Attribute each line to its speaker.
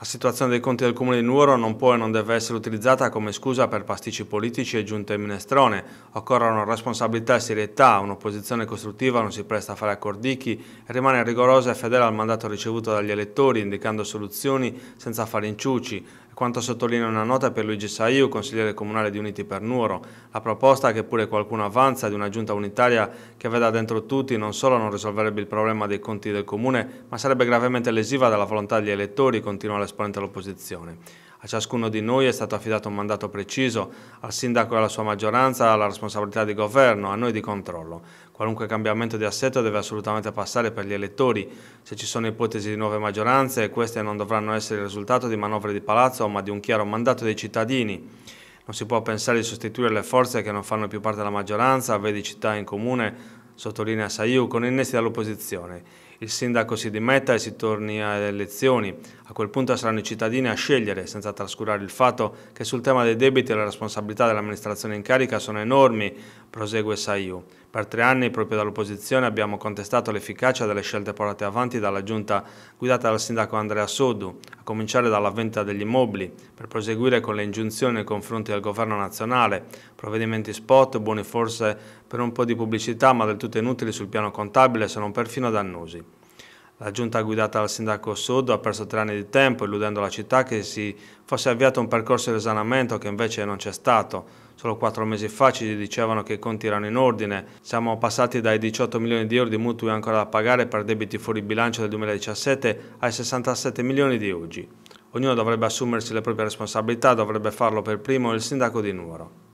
Speaker 1: La situazione dei conti del Comune di Nuoro non può e non deve essere utilizzata come scusa per pasticci politici e giunte in minestrone. Occorrono responsabilità e serietà, un'opposizione costruttiva non si presta a fare accordicchi e rimane rigorosa e fedele al mandato ricevuto dagli elettori, indicando soluzioni senza fare inciuci. Quanto sottolinea una nota per Luigi Saiu, consigliere comunale di Uniti per Nuoro, la proposta che pure qualcuno avanza di una giunta unitaria che veda dentro tutti non solo non risolverebbe il problema dei conti del comune, ma sarebbe gravemente lesiva della volontà degli elettori, continua l'esponente dell'opposizione. A ciascuno di noi è stato affidato un mandato preciso, al sindaco e alla sua maggioranza la responsabilità di governo, a noi di controllo. Qualunque cambiamento di assetto deve assolutamente passare per gli elettori. Se ci sono ipotesi di nuove maggioranze, queste non dovranno essere il risultato di manovre di palazzo, ma di un chiaro mandato dei cittadini. Non si può pensare di sostituire le forze che non fanno più parte della maggioranza, vedi città in comune, sottolinea Saiu, con innesti dall'opposizione. Il sindaco si dimetta e si torni alle elezioni. A quel punto saranno i cittadini a scegliere, senza trascurare il fatto che sul tema dei debiti le responsabilità dell'amministrazione in carica sono enormi prosegue Sayu. Per tre anni, proprio dall'opposizione, abbiamo contestato l'efficacia delle scelte portate avanti dalla giunta guidata dal sindaco Andrea Sodu, a cominciare dalla vendita degli immobili, per proseguire con le ingiunzioni nei confronti del governo nazionale, provvedimenti spot, buoni forse per un po' di pubblicità, ma del tutto inutili sul piano contabile se non perfino dannosi. La giunta guidata dal sindaco Sodo ha perso tre anni di tempo, illudendo la città che si fosse avviato un percorso di risanamento che invece non c'è stato. Solo quattro mesi fa ci dicevano che i conti erano in ordine. Siamo passati dai 18 milioni di euro di mutui ancora da pagare per debiti fuori bilancio del 2017 ai 67 milioni di oggi. Ognuno dovrebbe assumersi le proprie responsabilità, dovrebbe farlo per primo il sindaco di Nuoro.